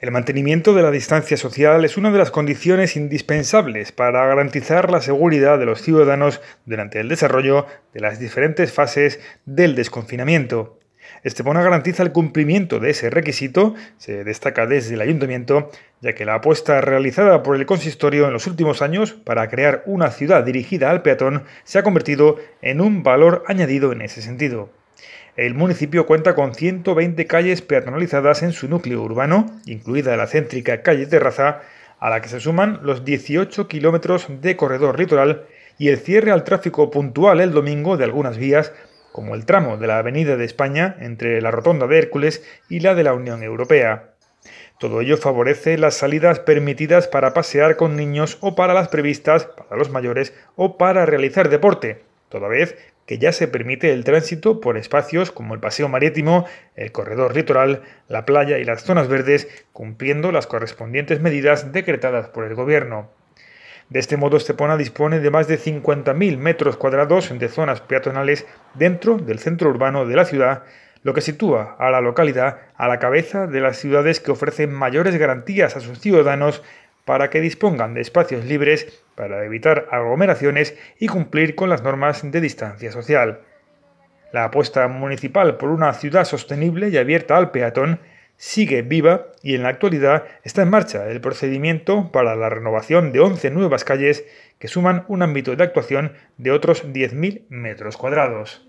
El mantenimiento de la distancia social es una de las condiciones indispensables para garantizar la seguridad de los ciudadanos durante el desarrollo de las diferentes fases del desconfinamiento. Estepona garantiza el cumplimiento de ese requisito, se destaca desde el ayuntamiento, ya que la apuesta realizada por el consistorio en los últimos años para crear una ciudad dirigida al peatón se ha convertido en un valor añadido en ese sentido. El municipio cuenta con 120 calles peatonalizadas en su núcleo urbano, incluida la céntrica calle Terraza, a la que se suman los 18 kilómetros de corredor litoral y el cierre al tráfico puntual el domingo de algunas vías, como el tramo de la Avenida de España entre la Rotonda de Hércules y la de la Unión Europea. Todo ello favorece las salidas permitidas para pasear con niños o para las previstas para los mayores o para realizar deporte, toda vez que ya se permite el tránsito por espacios como el paseo marítimo, el corredor litoral, la playa y las zonas verdes, cumpliendo las correspondientes medidas decretadas por el Gobierno. De este modo, Estepona dispone de más de 50.000 metros cuadrados de zonas peatonales dentro del centro urbano de la ciudad, lo que sitúa a la localidad a la cabeza de las ciudades que ofrecen mayores garantías a sus ciudadanos para que dispongan de espacios libres para evitar aglomeraciones y cumplir con las normas de distancia social. La apuesta municipal por una ciudad sostenible y abierta al peatón sigue viva y en la actualidad está en marcha el procedimiento para la renovación de 11 nuevas calles que suman un ámbito de actuación de otros 10.000 metros cuadrados.